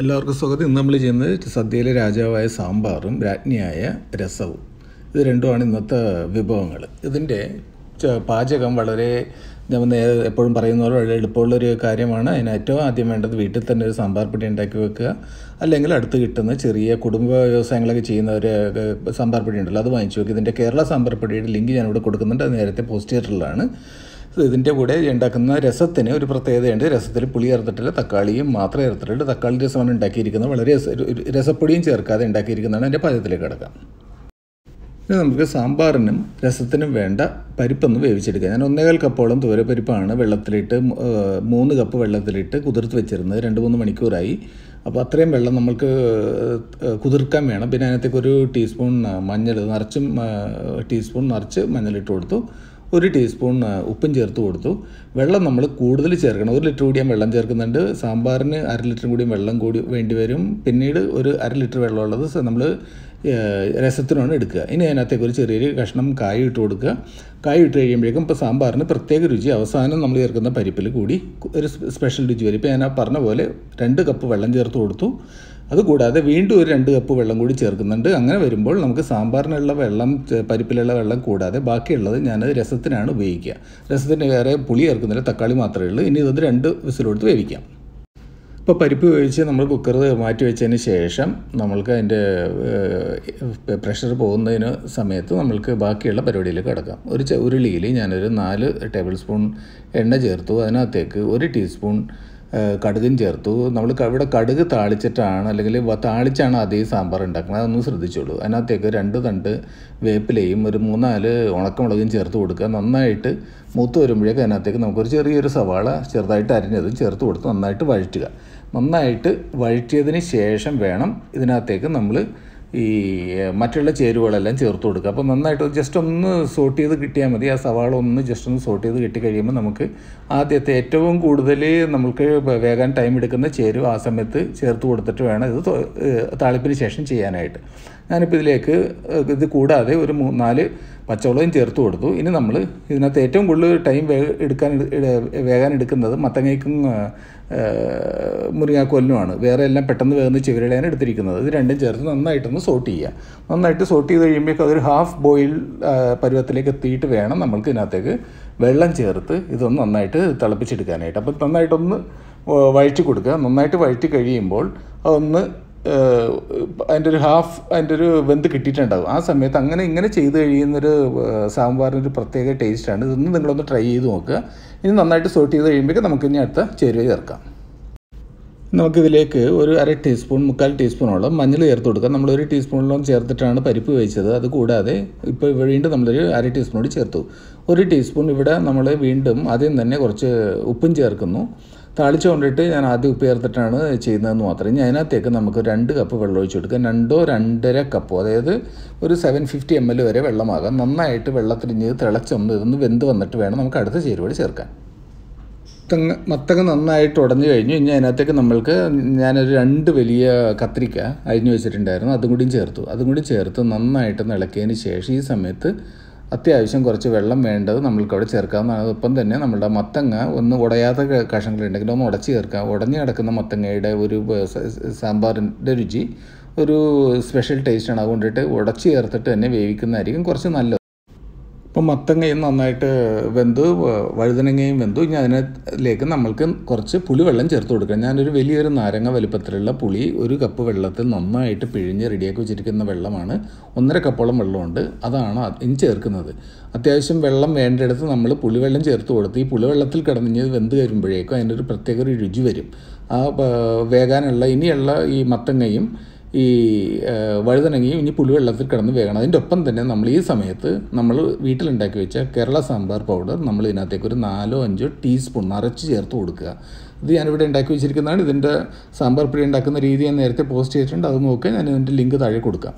എല്ലാവർക്കും സ്വാഗതം ഇന്ന് നമ്മൾ ചെയ്യുന്നത് സദ്യയിലെ രാജാവായ സാമ്പാറും രാജ്ഞിയായ രസവും ഇത് രണ്ടുമാണ് ഇന്നത്തെ വിഭവങ്ങൾ ഇതിൻ്റെ പാചകം വളരെ നമ്മൾ എപ്പോഴും പറയുന്ന പോലെ വളരെ എളുപ്പമുള്ളൊരു കാര്യമാണ് അതിന് ഏറ്റവും ആദ്യം വേണ്ടത് വീട്ടിൽ തന്നെ ഒരു സാമ്പാർ പൊടി ഉണ്ടാക്കി വെക്കുക അല്ലെങ്കിൽ അടുത്ത് കിട്ടുന്ന ചെറിയ കുടുംബ വ്യവസായങ്ങളൊക്കെ ചെയ്യുന്ന ഒരു സാമ്പാർ പൊടി ഉണ്ടല്ലോ അത് വാങ്ങിച്ചു വെക്കുക ഇതിൻ്റെ കേരള സാമ്പാർ പൊടിയുടെ ലിങ്ക് ഞാനിവിടെ കൊടുക്കുന്നുണ്ട് അത് നേരത്തെ പോസ്റ്റ് ചെയ്തിട്ടുള്ളതാണ് ഇതിൻ്റെ കൂടെ ഉണ്ടാക്കുന്ന രസത്തിന് ഒരു പ്രത്യേകതയുണ്ട് രസത്തിൽ പുളി ചേർത്തിട്ടില്ല തക്കാളിയും മാത്രമേ ചേർത്തിട്ടുള്ളൂ തക്കാളി രസമാണ് ഉണ്ടാക്കിയിരിക്കുന്നത് വളരെ രസപ്പൊടിയും ചേർക്കാതെ ഉണ്ടാക്കിയിരിക്കുന്നതാണ് എൻ്റെ പാചകത്തിലേക്ക് കിടക്കാം ഇനി നമുക്ക് സാമ്പാറിനും രസത്തിനും വേണ്ട പരിപ്പൊന്ന് വേവിച്ചെടുക്കുക ഞാൻ ഒന്നേകാൽ കപ്പോളം തോരപ്പരിപ്പാണ് വെള്ളത്തിലിട്ട് മൂന്ന് കപ്പ് വെള്ളത്തിലിട്ട് കുതിർത്ത് വെച്ചിരുന്നത് രണ്ട് മൂന്ന് മണിക്കൂറായി അപ്പോൾ അത്രയും വെള്ളം നമുക്ക് കുതിർക്കാൻ വേണം പിന്നെ അതിനകത്തേക്ക് ഒരു ടീസ്പൂൺ മഞ്ഞൾ നിറച്ചും ടീസ്പൂൺ നിറച്ച് മഞ്ഞളിട്ട് കൊടുത്തു ഒരു ടീസ്പൂൺ ഉപ്പും ചേർത്ത് കൊടുത്തു വെള്ളം നമ്മൾ കൂടുതൽ ചേർക്കണം ഒരു ലിറ്റർ കൂടി ഞാൻ വെള്ളം ചേർക്കുന്നുണ്ട് സാമ്പാറിന് അര ലിറ്റർ കൂടി വെള്ളം കൂടി വേണ്ടി വരും പിന്നീട് ഒരു അര ലിറ്റർ വെള്ളമുള്ളത് നമ്മൾ രസത്തിനാണ് എടുക്കുക ഇനി അതിനകത്തേക്ക് ഒരു ചെറിയൊരു കഷ്ണം കായ ഇട്ട് കൊടുക്കുക കായ ഇട്ട് കഴിയുമ്പോഴേക്കും ഇപ്പോൾ സാമ്പാറിന് പ്രത്യേക രുചി അവസാനം നമ്മൾ ചേർക്കുന്ന പരിപ്പിൽ കൂടി ഒരു സ്പെഷ്യൽ രുചി വരും ഇപ്പോൾ ഞാൻ പറഞ്ഞ പോലെ രണ്ട് കപ്പ് വെള്ളം ചേർത്ത് കൊടുത്തു അതുകൂടാതെ വീണ്ടും ഒരു രണ്ട് കപ്പ് വെള്ളം കൂടി ചേർക്കുന്നുണ്ട് അങ്ങനെ വരുമ്പോൾ നമുക്ക് സാമ്പാറിനുള്ള വെള്ളം പരിപ്പിലുള്ള വെള്ളം കൂടാതെ ബാക്കിയുള്ളത് ഞാനത് രസത്തിനാണ് ഉപയോഗിക്കുക രസത്തിന് വേറെ പുളി ചേർക്കുന്നില്ല തക്കാളി മാത്രമേ ഉള്ളൂ ഇനി ഇതൊന്ന് രണ്ട് വിസിലെടുത്ത് വേവിക്കാം ഇപ്പോൾ പരിപ്പ് വേവിച്ച് നമ്മൾ കുക്കർ മാറ്റി വെച്ചതിന് ശേഷം നമ്മൾക്ക് അതിൻ്റെ പ്രഷർ പോകുന്നതിന് സമയത്ത് നമ്മൾക്ക് ബാക്കിയുള്ള പരിപാടിയിലേക്ക് കിടക്കാം ഒരു ഉരുളിയിൽ ഞാനൊരു നാല് ടേബിൾ സ്പൂൺ എണ്ണ ചേർത്തു അതിനകത്തേക്ക് ഒരു ടീസ്പൂൺ കടുകും ചേർത്തു നമ്മൾ ഇവിടെ കടുക് താളിച്ചിട്ടാണ് അല്ലെങ്കിൽ താളിച്ചാണ് അതേ സാമ്പാർ ഉണ്ടാക്കുന്നത് അതൊന്നും ശ്രദ്ധിച്ചോളൂ അതിനകത്തേക്ക് രണ്ട് തണ്ട് വേപ്പിലയും ഒരു മൂന്നാല് ഉണക്കമുളകും ചേർത്ത് കൊടുക്കുക നന്നായിട്ട് മൂത്ത് വരുമ്പോഴേക്ക് അതിനകത്തേക്ക് നമുക്കൊരു ചെറിയൊരു സവാള ചെറുതായിട്ട് അരിഞ്ഞതും ചേർത്ത് കൊടുത്ത് നന്നായിട്ട് വഴറ്റുക നന്നായിട്ട് വഴറ്റിയതിന് ശേഷം വേണം ഇതിനകത്തേക്ക് നമ്മൾ ഈ മറ്റുള്ള ചേരുവകളെല്ലാം ചേർത്ത് കൊടുക്കുക അപ്പോൾ നന്നായിട്ട് ജസ്റ്റ് ഒന്ന് സോട്ട് ചെയ്ത് കിട്ടിയാൽ മതി ആ സവാള ഒന്ന് ജസ്റ്റ് ഒന്ന് സോട്ട് ചെയ്ത് കിട്ടി കഴിയുമ്പോൾ നമുക്ക് ആദ്യത്തെ ഏറ്റവും കൂടുതൽ നമുക്ക് വേഗം ടൈം എടുക്കുന്ന ചേരുവ ആ സമയത്ത് ചേർത്ത് കൊടുത്തിട്ട് വേണം ഇത് താളിപ്പിന് ശേഷം ചെയ്യാനായിട്ട് ഞാനിപ്പോൾ ഇതിലേക്ക് ഇത് കൂടാതെ ഒരു മൂന്നാല് പച്ചവളവും ചേർത്ത് കൊടുത്തു ഇനി നമ്മൾ ഇതിനകത്ത് ഏറ്റവും കൂടുതൽ ടൈം വേ എടുക്കാൻ വേകാൻ എടുക്കുന്നത് മത്തങ്ങയ്ക്കും മുരിങ്ങാക്കൊല്ലുമാണ് വേറെ എല്ലാം പെട്ടെന്ന് വേഗം ചിവരടെയാണ് എടുത്തിരിക്കുന്നത് ഇത് രണ്ടും ചേർത്ത് നന്നായിട്ടൊന്ന് സോട്ട് ചെയ്യുക നന്നായിട്ട് സോട്ട് ചെയ്ത് കഴിയുമ്പോഴേക്കും അതൊരു ഹാഫ് ബോയിൽ പരുവത്തിലേക്ക് എത്തിയിട്ട് വേണം നമ്മൾക്ക് ഇതിനകത്തേക്ക് വെള്ളം ചേർത്ത് ഇതൊന്ന് നന്നായിട്ട് തിളപ്പിച്ചെടുക്കാനായിട്ട് അപ്പോൾ നന്നായിട്ടൊന്ന് വഴറ്റി കൊടുക്കുക നന്നായിട്ട് വഴറ്റി കഴിയുമ്പോൾ അതൊന്ന് അതിൻ്റെ ഒരു ഹാഫ് അതിൻ്റെ ഒരു വെന്ത് കിട്ടിയിട്ടുണ്ടാവും ആ സമയത്ത് അങ്ങനെ ഇങ്ങനെ ചെയ്ത് കഴിയുന്നൊരു സാമ്പാറിനൊരു പ്രത്യേക ടേസ്റ്റാണ് ഇതൊന്ന് നിങ്ങളൊന്ന് ട്രൈ ചെയ്ത് നോക്കുക ഇനി നന്നായിട്ട് സോട്ട് ചെയ്ത് കഴിയുമ്പോഴേക്കും നമുക്ക് ഇനി അടുത്ത ചേരുവ ചേർക്കാം നമുക്കിതിലേക്ക് ഒരു അര ടീസ്പൂൺ മുക്കാൽ ടീസ്പൂണോളം മഞ്ഞൾ ചേർത്ത് കൊടുക്കാം ഒരു ടീസ്പൂണിലോളം ചേർത്തിട്ടാണ് പരിപ്പ് വെച്ചത് അത് കൂടാതെ ഇപ്പോൾ വീണ്ടും നമ്മളൊരു അര ടീസ്പൂണോട് ചേർത്തു ഒരു ടീസ്പൂൺ ഇവിടെ നമ്മൾ വീണ്ടും ആദ്യം തന്നെ കുറച്ച് ഉപ്പും ചേർക്കുന്നു താളിച്ച് കൊണ്ടിട്ട് ഞാൻ ആദ്യം ഉപ്പ് ചേർത്തിട്ടാണ് ചെയ്യുന്നതെന്ന് മാത്രമേ ഇനി അതിനകത്തേക്ക് നമുക്ക് രണ്ട് കപ്പ് വെള്ളം ഒഴിച്ചു കൊടുക്കാം രണ്ടോ രണ്ടര കപ്പോ അതായത് ഒരു സെവൻ ഫിഫ്റ്റി എം എൽ വരെ വെള്ളമാകാം നന്നായിട്ട് വെള്ളത്തിരിഞ്ഞ് തിളച്ചൊന്ന് ഇതൊന്ന് വെന്ത് വന്നിട്ട് വേണം നമുക്ക് അടുത്ത ചേരുവടി ചേർക്കാൻ മത്തങ്ങ മത്തങ്ങ നന്നായിട്ട് ഉടഞ്ഞു കഴിഞ്ഞു ഇനി അതിനകത്തേക്ക് നമ്മൾക്ക് ഞാനൊരു രണ്ട് വലിയ കത്രിക്ക അരിഞ്ഞു വെച്ചിട്ടുണ്ടായിരുന്നു അതും കൂടിയും ചേർത്തു അതും കൂടി ചേർത്ത് നന്നായിട്ട് ഇളക്കിയതിന് ശേഷം ഈ സമയത്ത് അത്യാവശ്യം കുറച്ച് വെള്ളം വേണ്ടത് നമ്മൾക്ക് അവിടെ ചേർക്കാവുന്നതാണ് ഒപ്പം തന്നെ നമ്മുടെ മത്തങ്ങ ഒന്ന് ഉടയാത്ത കഷങ്ങളുണ്ടെങ്കിൽ ഒന്ന് ഉടച്ച് ചേർക്കാം ഉടഞ്ഞു കിടക്കുന്ന മത്തങ്ങയുടെ ഒരു സാമ്പാറിൻ്റെ രുചി ഒരു സ്പെഷ്യൽ ടേസ്റ്റാണ് അതുകൊണ്ടിട്ട് ഉടച്ച് ചേർത്തിട്ട് തന്നെ വേവിക്കുന്നതായിരിക്കും കുറച്ച് നല്ലത് അപ്പോൾ മത്തങ്ങയും നന്നായിട്ട് വെന്തു വഴുതനങ്ങയും വെന്തു ഇനി അതിനകത്തേക്ക് നമ്മൾക്ക് കുറച്ച് പുളിവെള്ളം ചേർത്ത് കൊടുക്കണം ഞാനൊരു വലിയൊരു നാരങ്ങ വലുപ്പത്തിലുള്ള പുളി ഒരു കപ്പ് വെള്ളത്തിൽ നന്നായിട്ട് പിഴിഞ്ഞ് റെഡിയാക്കി വെച്ചിരിക്കുന്ന വെള്ളമാണ് ഒന്നര കപ്പോളം വെള്ളമുണ്ട് അതാണ് ഇനി ചേർക്കുന്നത് അത്യാവശ്യം വെള്ളം വേണ്ടിടത്ത് നമ്മൾ പുളിവെള്ളം ചേർത്ത് കൊടുത്ത് ഈ പുളിവെള്ളത്തിൽ കിടന്നിഞ്ഞ് വെന്ത് വരുമ്പോഴേക്കും അതിൻ്റെ ഒരു പ്രത്യേക ഒരു രുചി വരും ആ വേകാനുള്ള ഇനിയുള്ള ഈ മത്തങ്ങയും ഈ വഴുതനങ്ങയും ഇനി പുളിവെള്ളത്തിൽ കിടന്ന് വേകണം അതിൻ്റെ ഒപ്പം തന്നെ നമ്മൾ ഈ സമയത്ത് നമ്മൾ വീട്ടിലുണ്ടാക്കി വെച്ച കേരള സാമ്പാർ പൗഡർ നമ്മൾ ഇതിനകത്തേക്ക് ഒരു നാലോ അഞ്ചോ ടീസ്പൂൺ നിറച്ച് ചേർത്ത് കൊടുക്കുക ഇത് ഞാനിവിടെ ഉണ്ടാക്കി വെച്ചിരിക്കുന്നതാണ് ഇതിൻ്റെ സാമ്പാർ പിടി ഉണ്ടാക്കുന്ന രീതി ഞാൻ നേരത്തെ പോസ്റ്റ് ചെയ്തിട്ടുണ്ട് അത് നോക്കുക ഞാൻ ഇതിൻ്റെ ലിങ്ക് താഴെ കൊടുക്കാം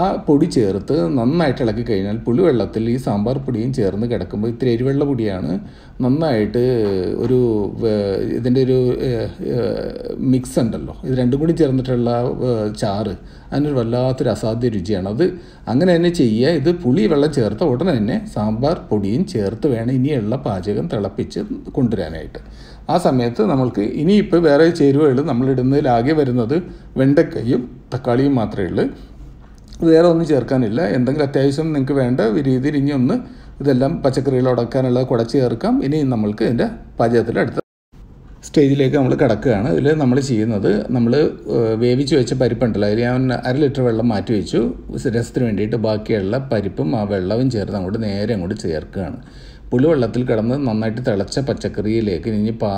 ആ പൊടി ചേർത്ത് നന്നായിട്ട് ഇളക്കി കഴിഞ്ഞാൽ പുളിവെള്ളത്തിൽ ഈ സാമ്പാർ പൊടിയും ചേർന്ന് കിടക്കുമ്പോൾ ഇത്തിരി എരിവെള്ള പൊടിയാണ് നന്നായിട്ട് ഒരു ഇതിൻ്റെ ഒരു മിക്സ് ഉണ്ടല്ലോ ഇത് രണ്ടും കൂടി ചേർന്നിട്ടുള്ള ചാറ് അതിനൊരു വല്ലാത്തൊരു അസാധ്യ രുചിയാണ് അത് അങ്ങനെ തന്നെ ചെയ്യുക ഇത് പുളി വെള്ളം ചേർത്ത ഉടനെ തന്നെ സാമ്പാർ പൊടിയും ചേർത്ത് വേണം ഇനിയുള്ള പാചകം തിളപ്പിച്ച് കൊണ്ടുവരാനായിട്ട് ആ സമയത്ത് നമ്മൾക്ക് ഇനിയിപ്പോൾ വേറെ ചേരുവകൾ നമ്മളിടുന്നതിലാകെ വരുന്നത് വെണ്ടക്കയും തക്കാളിയും മാത്രമേ ഉള്ളൂ വേറെ ഒന്നും ചേർക്കാനില്ല എന്തെങ്കിലും അത്യാവശ്യം നിങ്ങൾക്ക് വേണ്ട രീതിയിൽ ഇനി ഒന്ന് ഇതെല്ലാം പച്ചക്കറികൾ ഉടക്കാനുള്ള കുടച്ച് ചേർക്കാം ഇനി നമ്മൾക്ക് ഇതിൻ്റെ പാചകത്തിൽ അടുത്ത സ്റ്റേജിലേക്ക് നമ്മൾ കിടക്കുകയാണ് ഇതിൽ നമ്മൾ ചെയ്യുന്നത് നമ്മൾ വേവിച്ച് വെച്ച പരിപ്പുണ്ടല്ലോ അതിൽ ഞാൻ അര ലിറ്റർ വെള്ളം മാറ്റി വെച്ചു രസത്തിന് വേണ്ടിയിട്ട് ബാക്കിയുള്ള പരിപ്പും ആ വെള്ളവും ചേർത്ത് അങ്ങോട്ട് നേരെ അങ്ങോട്ട് ചേർക്കുകയാണ് പുളിവെള്ളത്തിൽ കിടന്ന് നന്നായിട്ട് തിളച്ച പച്ചക്കറിയിലേക്ക് ഇനി പാ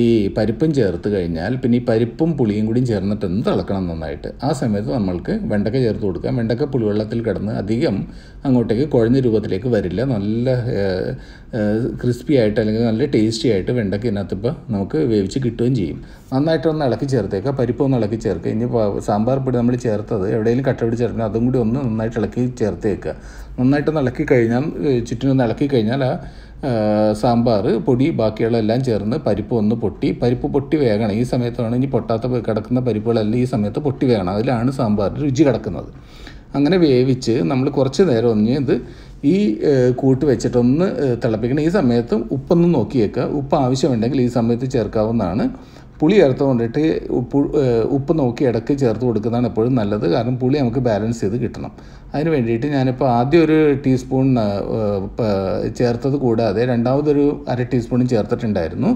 ഈ പരിപ്പും ചേർത്ത് കഴിഞ്ഞാൽ പിന്നെ ഈ പരിപ്പും പുളിയും കൂടിയും ചേർന്നിട്ടൊന്ന് തിളക്കണം നന്നായിട്ട് ആ സമയത്ത് നമ്മൾക്ക് വെണ്ടക്ക ചേർത്ത് കൊടുക്കാം വെണ്ടക്ക പുളിവെള്ളത്തിൽ കിടന്ന് അധികം അങ്ങോട്ടേക്ക് കുഴഞ്ഞ രൂപത്തിലേക്ക് വരില്ല നല്ല ക്രിസ്പി ആയിട്ട് അല്ലെങ്കിൽ നല്ല ടേസ്റ്റി ആയിട്ട് വെണ്ടക്ക ഇതിനകത്തിപ്പോൾ നമുക്ക് വേവിച്ച് കിട്ടുകയും ചെയ്യും നന്നായിട്ടൊന്ന് ഇളക്കി ചേർത്തേക്കുക പരിപ്പൊന്ന് ഇളക്കി ചേർക്കുക ഇനി സാമ്പാർ പൊടി നമ്മൾ ചേർത്തത് എവിടെയെങ്കിലും കട്ടപിടി ചേർക്കണം അതും കൂടി ഒന്ന് നന്നായിട്ട് ഇളക്കി ചേർത്തേക്കുക നന്നായിട്ടൊന്ന് ഇളക്കി കഴിഞ്ഞാൽ ചുറ്റിനൊന്ന് ഇളക്കി കഴിഞ്ഞാൽ ആ സാമ്പാർ പൊടി ബാക്കിയുള്ള എല്ലാം ചേർന്ന് പരിപ്പ് ഒന്ന് പൊട്ടി പരിപ്പ് പൊട്ടി വേകണം ഈ സമയത്താണ് ഇനി പൊട്ടാത്ത കിടക്കുന്ന പരിപ്പുകളെല്ലാം ഈ സമയത്ത് പൊട്ടി വേകണം അതിലാണ് സാമ്പാറിന് രുചി കിടക്കുന്നത് അങ്ങനെ വേവിച്ച് നമ്മൾ കുറച്ച് നേരം ഒന്ന് ഇത് ഈ കൂട്ട് വെച്ചിട്ടൊന്ന് തിളപ്പിക്കണം ഈ സമയത്തും ഉപ്പൊന്ന് നോക്കിയേക്കുക ഉപ്പ് ആവശ്യമുണ്ടെങ്കിൽ ഈ സമയത്ത് ചേർക്കാവുന്നതാണ് പുളി ചേർത്ത് കൊണ്ടിട്ട് ഉപ്പ് ഉപ്പ് നോക്കി ഇടയ്ക്ക് ചേർത്ത് കൊടുക്കുന്നതാണ് എപ്പോഴും നല്ലത് കാരണം പുളി നമുക്ക് ബാലൻസ് ചെയ്ത് കിട്ടണം അതിന് വേണ്ടിയിട്ട് ഞാനിപ്പോൾ ആദ്യം ഒരു ടീസ്പൂൺ ചേർത്തത് കൂടാതെ രണ്ടാമതൊരു അര ടീസ്പൂണും ചേർത്തിട്ടുണ്ടായിരുന്നു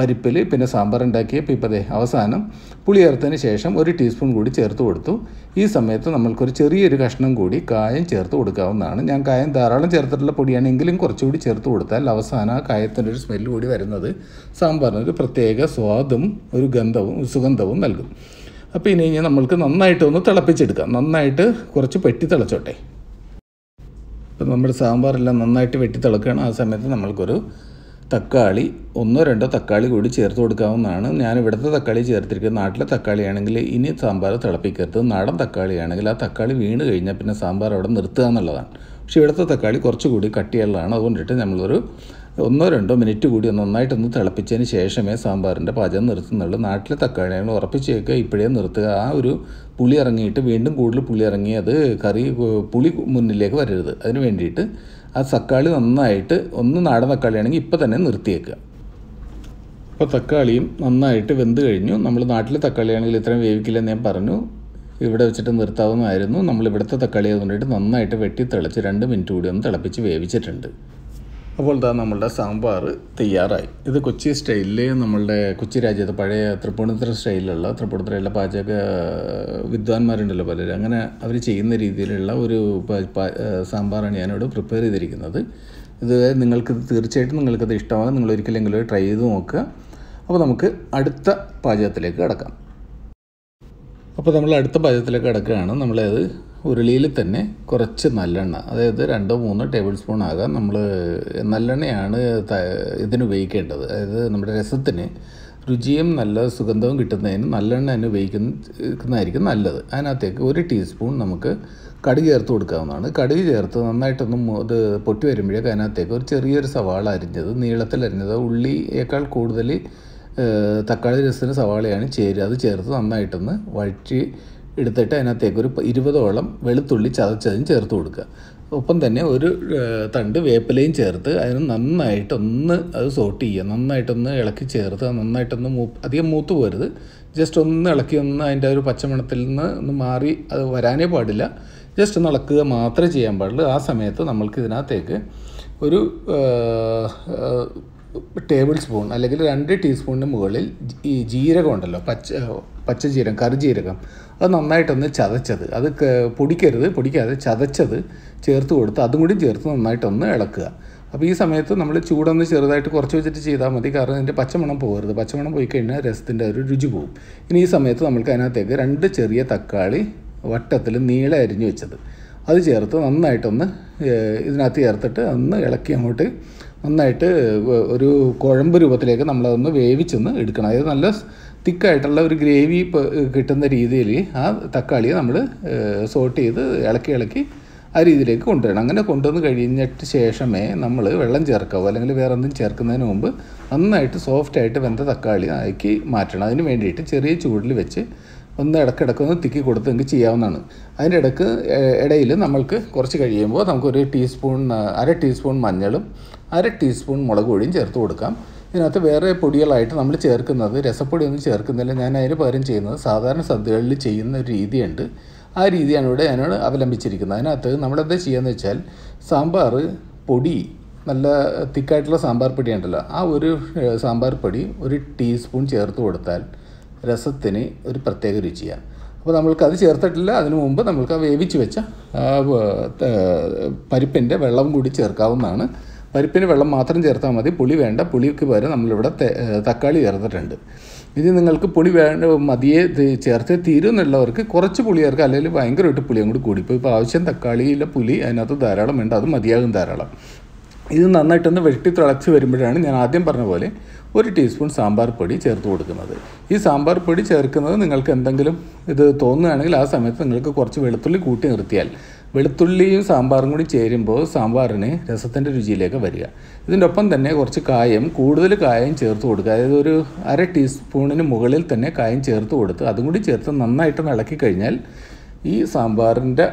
പരിപ്പിൽ പിന്നെ സാമ്പാർ ഉണ്ടാക്കിയ പിപ്പതെ അവസാനം പുളി ശേഷം ഒരു ടീസ്പൂൺ കൂടി ചേർത്ത് കൊടുത്തു ഈ സമയത്ത് നമ്മൾക്കൊരു ചെറിയൊരു കഷ്ണം കൂടി കായം ചേർത്ത് കൊടുക്കാവുന്നതാണ് ഞാൻ കായം ധാരാളം ചേർത്തിട്ടുള്ള പൊടിയാണെങ്കിലും കുറച്ചുകൂടി ചേർത്ത് കൊടുത്താൽ അവസാനം ആ കായത്തിൻ്റെ ഒരു സ്മെല്ല് കൂടി വരുന്നത് സാമ്പാറിന് ഒരു പ്രത്യേക സ്വാദും ഒരു ഗന്ധവും സുഗന്ധവും നൽകും അപ്പോൾ ഇനി കഴിഞ്ഞാൽ നമ്മൾക്ക് നന്നായിട്ട് ഒന്ന് തിളപ്പിച്ചെടുക്കാം നന്നായിട്ട് കുറച്ച് പെട്ടി തിളച്ചോട്ടെ അപ്പോൾ നമ്മുടെ സാമ്പാറെല്ലാം നന്നായിട്ട് വെട്ടി തിളക്കുകയാണ് ആ സമയത്ത് നമ്മൾക്കൊരു തക്കാളി ഒന്നോ രണ്ടോ തക്കാളി കൂടി ചേർത്ത് കൊടുക്കാവുന്നതാണ് ഞാൻ ഇവിടുത്തെ തക്കാളി ചേർത്തിരിക്കുന്നത് നാട്ടിലെ തക്കാളിയാണെങ്കിൽ ഇനി സാമ്പാർ തിളപ്പിക്കരുത് നാടൻ തക്കാളിയാണെങ്കിൽ ആ തക്കാളി വീണ് കഴിഞ്ഞാൽ പിന്നെ സാമ്പാർ അവിടെ നിർത്തുക എന്നുള്ളതാണ് പക്ഷേ ഇവിടുത്തെ തക്കാളി കുറച്ചുകൂടി കട്ടിയുള്ളതാണ് അതുകൊണ്ടിട്ട് നമ്മളൊരു ഒന്നോ രണ്ടോ മിനിറ്റ് കൂടി ഒന്ന് നന്നായിട്ടൊന്ന് തിളപ്പിച്ചതിന് ശേഷമേ സാമ്പാറിൻ്റെ പാചകം നിർത്തുന്നുള്ളൂ നാട്ടിലെ തക്കാളിയാണ് ഉറപ്പിച്ചേക്കുക ഇപ്പോഴേ നിർത്തുക ആ ഒരു പുളി ഇറങ്ങിയിട്ട് വീണ്ടും കൂടുതൽ പുളി ഇറങ്ങി അത് കറി പുളി മുന്നിലേക്ക് വരരുത് അതിന് വേണ്ടിയിട്ട് ആ തക്കാളി നന്നായിട്ട് ഒന്ന് നാടൻ ആണെങ്കിൽ ഇപ്പോൾ തന്നെ നിർത്തിയേക്കുക അപ്പോൾ തക്കാളിയും നന്നായിട്ട് വെന്ത് കഴിഞ്ഞു നമ്മൾ തക്കാളി തക്കാളിയാണെങ്കിൽ ഇത്രയും വേവിക്കില്ലെന്ന് ഞാൻ പറഞ്ഞു ഇവിടെ വെച്ചിട്ട് നിർത്താവുന്നതായിരുന്നു നമ്മൾ ഇവിടുത്തെ തക്കാളി അതുകൊണ്ടിട്ട് നന്നായിട്ട് വെട്ടി തിളച്ച് രണ്ട് മിനിറ്റ് കൂടി ഒന്ന് തിളപ്പിച്ച് വേവിച്ചിട്ടുണ്ട് അപ്പോൾ ഇതാ നമ്മളുടെ സാമ്പാർ തയ്യാറായി ഇത് കൊച്ചി സ്റ്റൈലിൽ നമ്മളുടെ കൊച്ചി രാജ്യത്ത് പഴയ തൃപ്പൂണിത്തുറ സ്റ്റൈലിലുള്ള തൃപ്പൂണിത്തുറയിലെ പാചക വിദ്വാൻമാരുണ്ടല്ലോ പലരും അങ്ങനെ അവർ ചെയ്യുന്ന രീതിയിലുള്ള ഒരു സാമ്പാറാണ് ഞാനിവിടെ പ്രിപ്പയർ ചെയ്തിരിക്കുന്നത് ഇത് നിങ്ങൾക്ക് തീർച്ചയായിട്ടും നിങ്ങൾക്കത് ഇഷ്ടമാകും നിങ്ങൾ ഒരിക്കലെങ്കിലും ട്രൈ ചെയ്ത് നോക്കുക അപ്പോൾ നമുക്ക് അടുത്ത പാചകത്തിലേക്ക് കിടക്കാം അപ്പോൾ നമ്മൾ അടുത്ത പാചകത്തിലേക്ക് കിടക്കുകയാണ് നമ്മളത് ഉരുളിയിൽ തന്നെ കുറച്ച് നല്ലെണ്ണ അതായത് രണ്ടോ മൂന്നോ ടേബിൾ സ്പൂൺ ആകാം നമ്മൾ നല്ലെണ്ണയാണ് ഇതിന് ഉപയോഗിക്കേണ്ടത് അതായത് നമ്മുടെ രസത്തിന് രുചിയും നല്ല സുഗന്ധവും കിട്ടുന്നതിന് നല്ലെണ്ണ തന്നെ ഉപയോഗിക്കുന്നതായിരിക്കും നല്ലത് അതിനകത്തേക്ക് ഒരു ടീസ്പൂൺ നമുക്ക് കടുക് ചേർത്ത് കൊടുക്കാവുന്നതാണ് കടുക് ചേർത്ത് നന്നായിട്ടൊന്ന് ഇത് പൊട്ടി വരുമ്പോഴേക്ക് അതിനകത്തേക്ക് ഒരു ചെറിയൊരു സവാള അരിഞ്ഞത് നീളത്തിൽ അരിഞ്ഞത് ഉള്ളിയേക്കാൾ കൂടുതൽ തക്കാളി രസത്തിന് സവാളയാണ് ചേരുക അത് ചേർത്ത് നന്നായിട്ടൊന്ന് വഴറ്റി എടുത്തിട്ട് അതിനകത്തേക്ക് ഒരു ഇരുപതോളം വെളുത്തുള്ളി ചതച്ചതും ചേർത്ത് കൊടുക്കുക ഒപ്പം തന്നെ ഒരു തണ്ട് വേപ്പിലയും ചേർത്ത് അതിന് നന്നായിട്ടൊന്ന് അത് സോട്ട് ചെയ്യുക നന്നായിട്ടൊന്ന് ഇളക്കി ചേർത്ത് നന്നായിട്ടൊന്ന് മൂ അധികം മൂത്ത് പോരുത് ജസ്റ്റ് ഒന്ന് ഇളക്കി ഒന്ന് അതിൻ്റെ ഒരു പച്ചമണത്തിൽ നിന്ന് ഒന്ന് മാറി അത് വരാനേ പാടില്ല ജസ്റ്റ് ഒന്ന് ഇളക്കുക മാത്രമേ ചെയ്യാൻ പാടുള്ളൂ ആ സമയത്ത് നമ്മൾക്ക് ഇതിനകത്തേക്ക് ഒരു ടേബിൾ സ്പൂൺ അല്ലെങ്കിൽ രണ്ട് ടീസ്പൂണിന് മുകളിൽ ഈ ജീരകം ഉണ്ടല്ലോ പച്ച പച്ച ജീരകം അത് നന്നായിട്ടൊന്ന് ചതച്ചത് അത് പൊടിക്കരുത് പൊടിക്കാതെ ചതച്ചത് ചേർത്ത് കൊടുത്ത് അതും കൂടി ചേർത്ത് നന്നായിട്ടൊന്ന് ഇളക്കുക അപ്പോൾ ഈ സമയത്ത് നമ്മൾ ചൂടൊന്ന് ചെറുതായിട്ട് കുറച്ച് വെച്ചിട്ട് ചെയ്താൽ മതി കാരണം അതിൻ്റെ പച്ചമണം പോകരുത് പച്ചമണം പോയി കഴിഞ്ഞാൽ രസത്തിൻ്റെ ഒരു രുചി പോകും ഇനി ഈ സമയത്ത് നമ്മൾക്ക് അതിനകത്തേക്ക് രണ്ട് ചെറിയ തക്കാളി വട്ടത്തിൽ നീളെ അരിഞ്ഞു വെച്ചത് അത് ചേർത്ത് നന്നായിട്ടൊന്ന് ഇതിനകത്ത് ചേർത്തിട്ട് ഒന്ന് ഇളക്കി അങ്ങോട്ട് നന്നായിട്ട് ഒരു കുഴമ്പ് രൂപത്തിലേക്ക് നമ്മളതൊന്ന് വേവിച്ചൊന്ന് എടുക്കണം അതായത് നല്ല തിക്കായിട്ടുള്ള ഒരു ഗ്രേവി കിട്ടുന്ന രീതിയിൽ ആ തക്കാളിയെ നമ്മൾ സോട്ട് ചെയ്ത് ഇളക്കി ഇളക്കി ആ രീതിയിലേക്ക് കൊണ്ടുവരണം അങ്ങനെ കൊണ്ടുവന്ന് കഴിഞ്ഞിട്ട് ശേഷമേ നമ്മൾ വെള്ളം ചേർക്കാവൂ അല്ലെങ്കിൽ വേറെ ഒന്നും ചേർക്കുന്നതിന് മുമ്പ് നന്നായിട്ട് സോഫ്റ്റായിട്ട് വെന്ത തക്കാളി ആക്കി മാറ്റണം അതിന് വേണ്ടിയിട്ട് ചെറിയ ചൂടിൽ വെച്ച് ഒന്ന് ഇടക്കിടക്ക് ഒന്ന് തിക്കി കൊടുത്ത് നിങ്ങൾക്ക് ചെയ്യാവുന്നതാണ് അതിൻ്റെ ഇടക്ക് ഇടയിൽ നമ്മൾക്ക് കുറച്ച് കഴിയുമ്പോൾ നമുക്കൊരു ടീസ്പൂൺ അര ടീസ്പൂൺ മഞ്ഞളും അര ടീസ്പൂൺ മുളക് പൊടിയും ചേർത്ത് കൊടുക്കാം ഇതിനകത്ത് വേറെ പൊടികളായിട്ട് നമ്മൾ ചേർക്കുന്നത് രസപ്പൊടിയൊന്നും ചേർക്കുന്നില്ല ഞാൻ അതിന് പകരം ചെയ്യുന്നത് സാധാരണ സദ്യകളിൽ ചെയ്യുന്ന ഒരു രീതിയുണ്ട് ആ രീതിയാണ് ഇവിടെ ഞാനോട് അവലംബിച്ചിരിക്കുന്നത് അതിനകത്ത് നമ്മളെന്താ എന്ന് വെച്ചാൽ സാമ്പാർ പൊടി നല്ല തിക്കായിട്ടുള്ള സാമ്പാർ പൊടി ഉണ്ടല്ലോ ആ ഒരു സാമ്പാർ പൊടി ഒരു ടീസ്പൂൺ ചേർത്ത് കൊടുത്താൽ രസത്തിന് ഒരു പ്രത്യേക രുചിയാണ് അപ്പോൾ നമ്മൾക്ക് അത് ചേർത്തിട്ടില്ല അതിനു മുമ്പ് നമ്മൾക്ക് വേവിച്ച് വെച്ച പരിപ്പിൻ്റെ വെള്ളം കൂടി ചേർക്കാവുന്നതാണ് പരിപ്പിന് വെള്ളം മാത്രം ചേർത്താൽ മതി പുളി വേണ്ട പുളിക്ക് പകരം നമ്മളിവിടെ തക്കാളി ചേർത്തിട്ടുണ്ട് ഇനി നിങ്ങൾക്ക് പുളി വേണ്ട മതിയെ ചേർത്ത് തീരുമെന്നുള്ളവർക്ക് കുറച്ച് പുളി ചേർക്കുക അല്ലെങ്കിൽ ഭയങ്കരമായിട്ട് പുളിയും കൂടി കൂടിപ്പോയി ഇപ്പോൾ ആവശ്യം തക്കാളിയിലെ പുലി അതിനകത്ത് ധാരാളം ഉണ്ട് അത് മതിയാകും ധാരാളം ഇത് നന്നായിട്ടൊന്ന് വെട്ടി തിളച്ച് വരുമ്പോഴാണ് ഞാൻ ആദ്യം പറഞ്ഞ പോലെ ഒരു ടീസ്പൂൺ സാമ്പാർ പൊടി ചേർത്ത് കൊടുക്കുന്നത് ഈ സാമ്പാർ പൊടി ചേർക്കുന്നത് നിങ്ങൾക്ക് എന്തെങ്കിലും ഇത് തോന്നുകയാണെങ്കിൽ ആ സമയത്ത് നിങ്ങൾക്ക് കുറച്ച് വെളുത്തുള്ളി കൂട്ടി നിർത്തിയാൽ വെളുത്തുള്ളിയും സാമ്പാറും കൂടി ചേരുമ്പോൾ സാമ്പാറിന് രസത്തിൻ്റെ രുചിയിലേക്ക് വരിക ഇതിൻ്റെ ഒപ്പം തന്നെ കുറച്ച് കായം കൂടുതൽ കായം ചേർത്ത് കൊടുക്കുക അതായത് ഒരു അര ടീസ്പൂണിന് മുകളിൽ തന്നെ കായം ചേർത്ത് കൊടുത്ത് അതും കൂടി ചേർത്ത് നന്നായിട്ട് ഇളക്കി കഴിഞ്ഞാൽ ഈ സാമ്പാറിൻ്റെ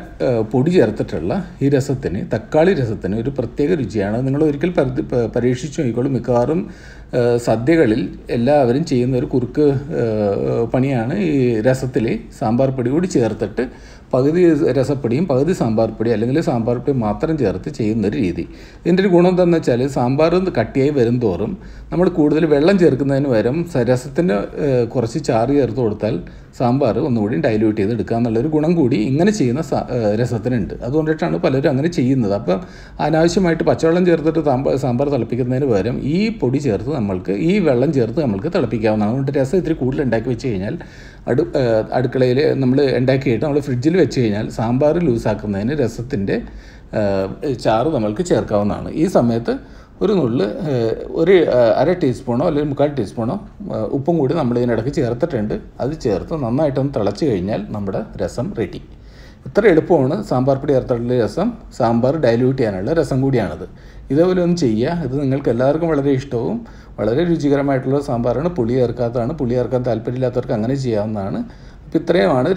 പൊടി ചേർത്തിട്ടുള്ള ഈ രസത്തിന് തക്കാളി രസത്തിന് ഒരു പ്രത്യേക രുചിയാണ് നിങ്ങൾ ഒരിക്കൽ പരീക്ഷിച്ചു നോക്കിക്കോളും മിക്കവാറും സദ്യകളിൽ എല്ലാവരും ചെയ്യുന്ന ഒരു കുറുക്ക് പണിയാണ് ഈ രസത്തിൽ സാമ്പാർ പൊടി കൂടി ചേർത്തിട്ട് പകുതി രസപ്പൊടിയും പകുതി സാമ്പാർ പൊടി അല്ലെങ്കിൽ സാമ്പാർ പൊടി മാത്രം ചേർത്ത് ചെയ്യുന്നൊരു രീതി ഇതിൻ്റെ ഒരു ഗുണം എന്താണെന്ന് വെച്ചാൽ സാമ്പാർ കട്ടിയായി വരും തോറും നമ്മൾ കൂടുതൽ വെള്ളം ചേർക്കുന്നതിന് പകരം രസത്തിന് കുറച്ച് ചാറ് ചേർത്ത് കൊടുത്താൽ സാമ്പാർ ഒന്നുകൂടി ഡൈല്യൂട്ട് ചെയ്ത് എടുക്കുക എന്നുള്ളൊരു ഗുണം കൂടി ഇങ്ങനെ ചെയ്യുന്ന രസത്തിനുണ്ട് അതുകൊണ്ടിട്ടാണ് പലരും അങ്ങനെ ചെയ്യുന്നത് അപ്പം അനാവശ്യമായിട്ട് പച്ചവെള്ളം ചേർത്തിട്ട് സാമ്പാർ സാമ്പാർ തിളപ്പിക്കുന്നതിന് പകരം ഈ പൊടി ചേർത്ത് നമ്മൾക്ക് ഈ വെള്ളം ചേർത്ത് നമ്മൾക്ക് തിളപ്പിക്കാവുന്നതാണ് അതുകൊണ്ട് രസം ഇത്തിരി കൂടുതൽ ഉണ്ടാക്കി വെച്ച് കഴിഞ്ഞാൽ അടു അടുക്കളയിൽ നമ്മൾ ഉണ്ടാക്കിയിട്ട് നമ്മൾ ഫ്രിഡ്ജിൽ വെച്ച് കഴിഞ്ഞാൽ സാമ്പാർ ലൂസാക്കുന്നതിന് രസത്തിൻ്റെ ചാറ് നമ്മൾക്ക് ചേർക്കാവുന്നതാണ് ഈ സമയത്ത് ഒരു നുള്ള് ഒരു അര ടീസ്പൂണോ അല്ലെങ്കിൽ മുക്കാൽ ടീസ്പൂണോ ഉപ്പും കൂടി നമ്മൾ ഇതിനിടയ്ക്ക് ചേർത്തിട്ടുണ്ട് അത് ചേർത്ത് നന്നായിട്ടൊന്ന് തിളച്ച് കഴിഞ്ഞാൽ നമ്മുടെ രസം റെഡി ഇത്ര എളുപ്പമാണ് സാമ്പാർ പൊടി ചേർത്തിട്ടുള്ള രസം സാമ്പാർ ഡൈല്യൂട്ട് ചെയ്യാനുള്ള രസം കൂടിയാണത് ഇതേപോലെ ഒന്ന് ചെയ്യുക ഇത് നിങ്ങൾക്ക് എല്ലാവർക്കും വളരെ ഇഷ്ടവും വളരെ രുചികരമായിട്ടുള്ള സാമ്പാറാണ് പുളി ചേർക്കാത്തതാണ് പുളി ചേർക്കാൻ താല്പര്യമില്ലാത്തവർക്ക് അങ്ങനെ ചെയ്യാവുന്നതാണ് അപ്പോൾ ഇത്രയുമാണ്